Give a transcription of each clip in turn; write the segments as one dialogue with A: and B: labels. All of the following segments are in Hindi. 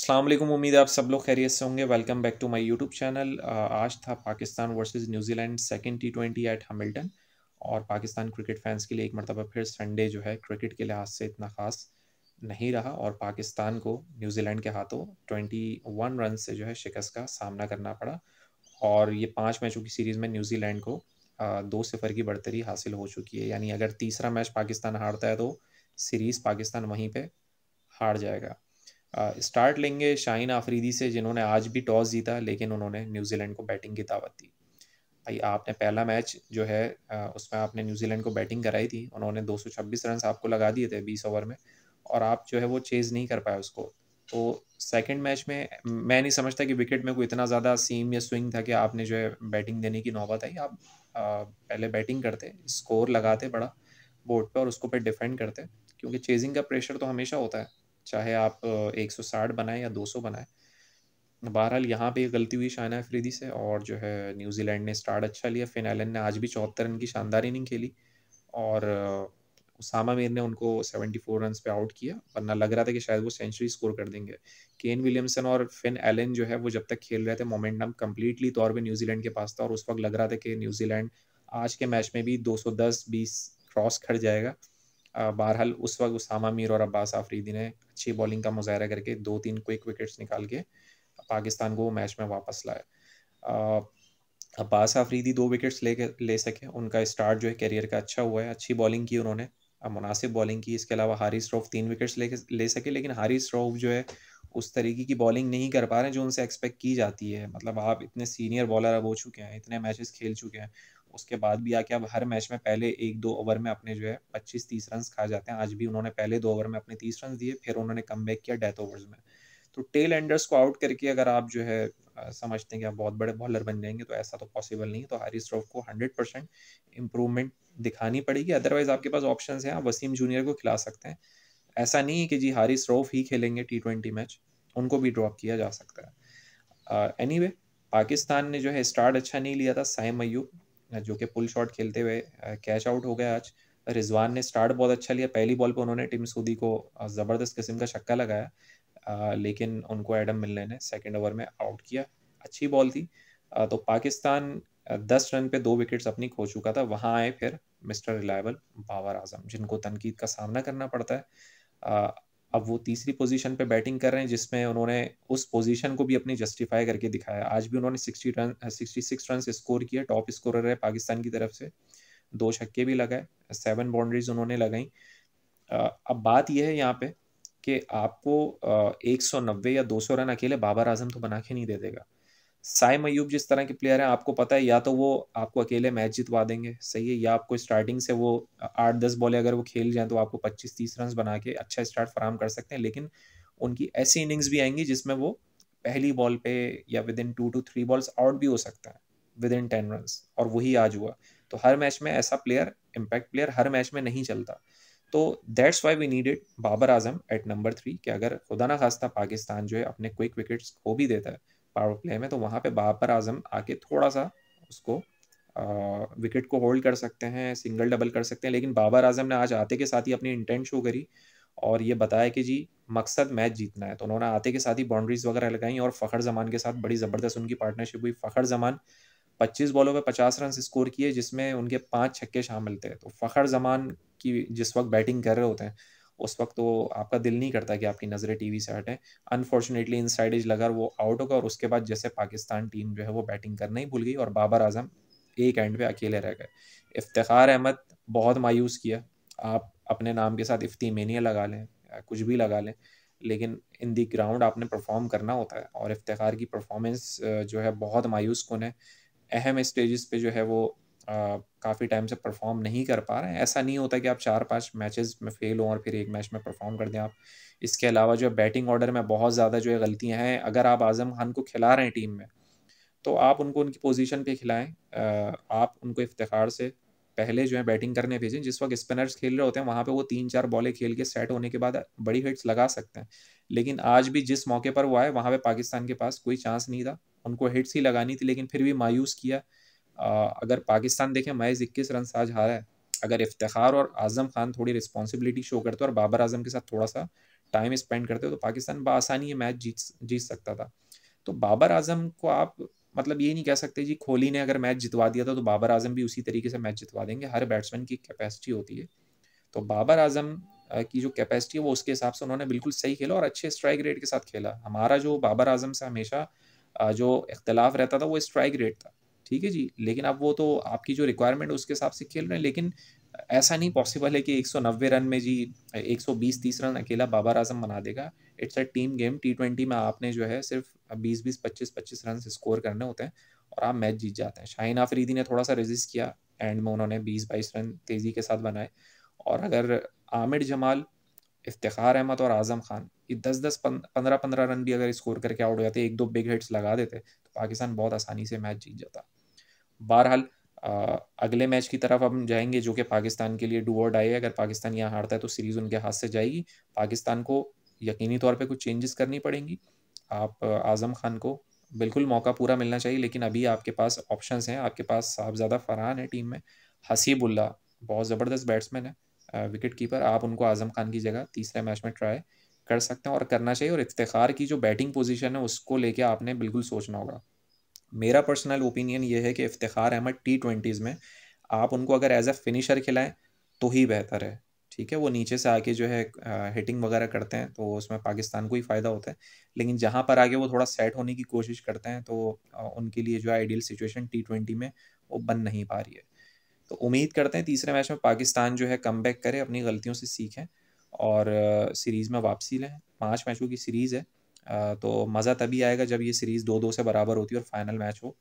A: अल्लाम उम्मीद है आप सब लोग खैरियत से होंगे welcome back to my YouTube channel आज था Pakistan versus New Zealand second T twenty at Hamilton और पाकिस्तान क्रिकेट फैंस के लिए एक मरतबा फिर संडे जो है क्रिकेट के लिहाज से इतना ख़ास नहीं रहा और पाकिस्तान को न्यूजीलैंड के हाथों ट्वेंटी वन रन से जो है शिकस्त का सामना करना पड़ा और ये पाँच मैचों की सीरीज़ में न्यूजीलैंड को दो सिफर की बढ़तरी हासिल हो चुकी है यानी अगर तीसरा मैच पाकिस्तान हारता है तो सीरीज़ पाकिस्तान वहीं पर हार जाएगा स्टार्ट uh, लेंगे शाहीन आफरीदी से जिन्होंने आज भी टॉस जीता लेकिन उन्होंने न्यूजीलैंड को बैटिंग की दावत दी भाई आपने पहला मैच जो है uh, उसमें आपने न्यूजीलैंड को बैटिंग कराई थी उन्होंने 226 रन आपको लगा दिए थे 20 ओवर में और आप जो है वो चेज़ नहीं कर पाए उसको तो सेकंड मैच में मैं नहीं समझता कि विकेट में कोई इतना ज़्यादा सीम या स्विंग था कि आपने जो है बैटिंग देने की नौबत आई आप uh, पहले बैटिंग करते स्कोर लगाते बड़ा बोर्ड पर और उसको पर डिफेंड करते क्योंकि चेजिंग का प्रेशर तो हमेशा होता है चाहे आप एक सौ साठ बनाएं या दो सौ बनाएं बहरहाल यहाँ पे गलती हुई शाना अफरीदी से और जो है न्यूजीलैंड ने स्टार्ट अच्छा लिया फिन एलन ने आज भी चौहत्तर रन की शानदार इनिंग खेली और उसामा मीर ने उनको 74 रन पे आउट किया वरना लग रहा था कि शायद वो सेंचुरी स्कोर कर देंगे केन विलियमसन और फिन एलन जो है वो जब तक खेल रहे थे मोमेंटम कम्प्लीटली तौर पर न्यूजीलैंड के पास था और उस वक्त लग रहा था कि न्यूजीलैंड आज के मैच में भी दो सौ क्रॉस कर जाएगा बहरहाल उस वक्त उसामा मीर और अब्बास आफरीदी ने अच्छी बॉलिंग का मुजाहरा करके दो तीन क्विक विकेट्स निकाल के पाकिस्तान को मैच में वापस लाया अब्बास आफरीदी दो विकेट्स ले ले सके उनका स्टार्ट जो है करियर का अच्छा हुआ है अच्छी बॉलिंग की उन्होंने मुनासिब बॉलिंग की इसके अलावा हारिस रऊफ तीन विकेट्स ले ले सके लेकिन हारिस रऊफ जो है उस तरीके की बॉलिंग नहीं कर पा रहे हैं जो उनसे एक्सपेक्ट की जाती है मतलब आप इतने सीनियर बॉलर अब हो चुके हैं इतने मैचेस खेल चुके हैं उसके बाद भी आके अब हर मैच में पहले एक दो ओवर में अपने जो है पच्चीस तीस रन खा जाते हैं आज भी उन्होंने पहले दो ओवर में अपने तीस रन दिए फिर उन्होंने कम किया डेथ ओवर्स में तो टेल एंडर्स को आउट करके अगर आप जो है समझते हैं कि आप बहुत बड़े बॉलर बन जाएंगे तो ऐसा तो पॉसिबल नहीं है तो हरी स्ट्रॉफ को हंड्रेड परसेंट इम्प्रूवमेंट दिखानी पड़ेगी अदरवाइज आपके पास ऑप्शन हैं आप वसीम जूनियर को खिला सकते हैं ऐसा नहीं है कि जी हारिस स्ट्रॉफ ही खेलेंगे टी ट्वेंटी मैच उनको भी ड्रॉप किया जा सकता है एनी uh, anyway, पाकिस्तान ने जो है स्टार्ट अच्छा नहीं लिया था साइम अयूब जो कि पुल शॉट खेलते हुए कैच आउट हो गया आज रिजवान ने स्टार्ट बहुत अच्छा लिया पहली बॉल पर उन्होंने टीम सूदी को ज़बरदस्त किस्म का छक्का लगाया आ, लेकिन उनको एडम मिलने ने सेकेंड ओवर में आउट किया अच्छी बॉल थी आ, तो पाकिस्तान दस रन पे दो विकेट्स अपनी खो चुका था वहाँ आए फिर मिस्टर रिलायबल बाबर आजम जिनको तनकीद का सामना करना पड़ता है आ, अब वो तीसरी पोजीशन पे बैटिंग कर रहे हैं जिसमें उन्होंने उस पोजीशन को भी अपनी जस्टिफाई करके दिखाया आज भी उन्होंने sixty run sixty six run score किया टॉप स्कोरर है पाकिस्तान की तरफ से दो छक्के भी लगाए सेवन बाउंड्रीज उन्होंने लगाई अब बात यह है यहाँ पे कि आपको एक सौ नब्बे या दो सौ रन अकेले बाबर आजम तो बना के नहीं दे देगा साई मयूब जिस तरह के प्लेयर हैं आपको पता है या तो वो आपको अकेले मैच जितवा देंगे सही है या आपको स्टार्टिंग से वो आठ दस बॉले अगर वो खेल जाएं तो आपको पच्चीस तीस रन बना के अच्छा स्टार्ट फराम कर सकते हैं लेकिन उनकी ऐसी इनिंग्स भी आएंगी जिसमें वो पहली बॉल पे या within two two three balls out भी हो सकता है विद इन टेन रन और वही आज हुआ तो हर मैच में ऐसा प्लेयर इम्पैक्ट प्लेयर हर मैच में नहीं चलता तो that's why we need it Babar Azam at number three कि अगर खुदा ना खास्ता पाकिस्तान जो है अपने क्विक विकेट्स खो भी देता है पावर प्ले में तो वहाँ पे बाबर आजम आके थोड़ा सा उसको विकेट को होल्ड कर सकते हैं सिंगल डबल कर सकते हैं लेकिन बाबर आजम ने आज आते के साथ ही अपनी इंटेंट शो करी और ये बताया कि जी मकसद मैच जीतना है तो उन्होंने आते के साथ ही बाउंड्रीज वगैरह लगाई और फ़खर जमान के साथ बड़ी ज़बरदस्त उनकी पार्टनरशिप हुई फ़खर जमान पच्चीस बॉलों पर पचास रन स्कोर किए जिसमें उनके पांच छक्के शामिल थे तो फ़खर जमान की जिस वक्त बैटिंग कर रहे होते हैं उस वक्त वो आपका दिल नहीं करता कि आपकी नज़रें टीवी से हटें अनफॉर्चुनेटली इन साइड इज लगा वो आउट होगा और उसके बाद जैसे पाकिस्तान टीम जो है वो बैटिंग करना ही भूल गई और बाबर आजम एक एंड पे अकेले रह गए इफ्तार अहमद बहुत मायूस किया आप अपने नाम के साथ इफ्ती मेनिया लगा लें कुछ भी लगा लें लेकिन इन दी ग्राउंड आपने परफॉर्म करना होता है और इफ्तार की परफॉर्मेंस जो है बहुत मायूस कौन है अहम स्टेजेस पे जो है वो काफ़ी टाइम से परफॉर्म नहीं कर पा रहे हैं ऐसा नहीं होता कि आप चार पांच मैचेस में फेल हों और फिर एक मैच में परफॉर्म कर दें आप इसके अलावा जो है बैटिंग ऑर्डर में बहुत ज़्यादा जो है गलतियाँ हैं अगर आप आज़म खान को खिला रहे हैं टीम में तो आप उनको उनकी पोजीशन पे खिलाएं आप उनको इफ्तार से पहले जो है बैटिंग करने भेजें जिस वक्त स्पिनर्स खेल रहे होते हैं वहाँ पे वो तीन चार बॉलें खेल के सेट होने के बाद बड़ी हिट्स लगा सकते हैं लेकिन आज भी जिस मौके पर वो आए वहाँ पे पाकिस्तान के पास कोई चांस नहीं था उनको हिट्स ही लगानी थी लेकिन फिर भी मायूस किया अगर पाकिस्तान देखें महज इक्कीस रन आज हारा है अगर इफ्तार और आजम खान थोड़ी रिस्पॉन्सिबिलिटी शो करते और बाबर आजम के साथ थोड़ा सा टाइम स्पेंड करते तो पाकिस्तान बसानी ये मैच जीत जीत सकता था तो बाबर आजम को आप मतलब ये नहीं कह सकते जी कोहली ने अगर मैच जितवा दिया था तो बाबर आजम भी उसी तरीके से मैच जितवा देंगे हर बैट्समैन की कैपेसिटी होती है तो बाबर आजम की जो कैपेसिटी है वो उसके हिसाब से उन्होंने बिल्कुल सही खेला और अच्छे स्ट्राइक रेट के साथ खेला हमारा जो बाबर आजम से हमेशा जो इख्तलाफ रहता था वो स्ट्राइक रेट था ठीक है जी लेकिन अब वो तो आपकी जो रिक्वायरमेंट है उसके हिसाब से खेल रहे हैं लेकिन ऐसा नहीं पॉसिबल है कि 190 रन में जी 120-30 रन अकेला बाबर आजम बना देगा it's a team game T twenty में आपने जो है सिर्फ 20-20 25-25 रन स्कोर करने होते हैं और आप मैच जीत जाते हैं शाहीन आफरीदी ने थोड़ा सा रेजिस्ट किया एंड में उन्होंने 20-22 रन तेज़ी के साथ बनाए और अगर आमिर जमाल इफ्तार अहमद और आज़म खान ये दस दस पंद्रह पंद्रह रन भी अगर स्कोर करके आउट हो जाते एक दो बिग हिट्स लगा देते तो पाकिस्तान बहुत आसानी से मैच जीत जाता बहरहाल अगले मैच की तरफ हम जाएंगे जो कि पाकिस्तान के लिए डू और डाई है अगर पाकिस्तान यहाँ हारता है तो सीरीज़ उनके हाथ से जाएगी पाकिस्तान को यकीनी तौर पे कुछ चेंजेस करनी पड़ेंगी आप आज़म खान को बिल्कुल मौका पूरा मिलना चाहिए लेकिन अभी आपके पास ऑप्शन हैं आपके पास साहबजादा फरहान है टीम में हसीबुल्ला बहुत ज़बरदस्त बैट्समैन है विकेट कीपर आप उनको आज़म खान की जगह तीसरे मैच में ट्राई कर सकते हैं और करना चाहिए और इफ्तार की जो बैटिंग पोजीशन है उसको लेके आपने बिल्कुल सोचना होगा मेरा पर्सनल ओपिनियन ये है कि इफ्तार अहमद टी ट्वेंटीज़ में आप उनको अगर एज ए फिनिशर खिलाएं तो ही बेहतर है ठीक है वो नीचे से आके जो है हिटिंग वगैरह करते हैं तो उसमें पाकिस्तान को ही फ़ायदा होता है लेकिन जहाँ पर आगे वो थोड़ा सेट होने की कोशिश करते हैं तो उनके लिए जो है आइडियल सिचुएशन टी ट्वेंटी में वो बन नहीं पा रही है तो उम्मीद करते हैं तीसरे मैच में पाकिस्तान जो है कम बैक करे अपनी गलतियों से सीखें और सीरीज़ में वापसी लें पाँच मैचों की सीरीज़ है तो मज़ा तभी आएगा जब ये सीरीज़ दो दो से बराबर होती है और फाइनल मैच हो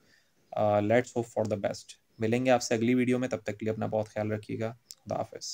A: let's hope for the best मिलेंगे आपसे अगली वीडियो में तब तक के लिए अपना बहुत ख्याल रखिएगा खुदा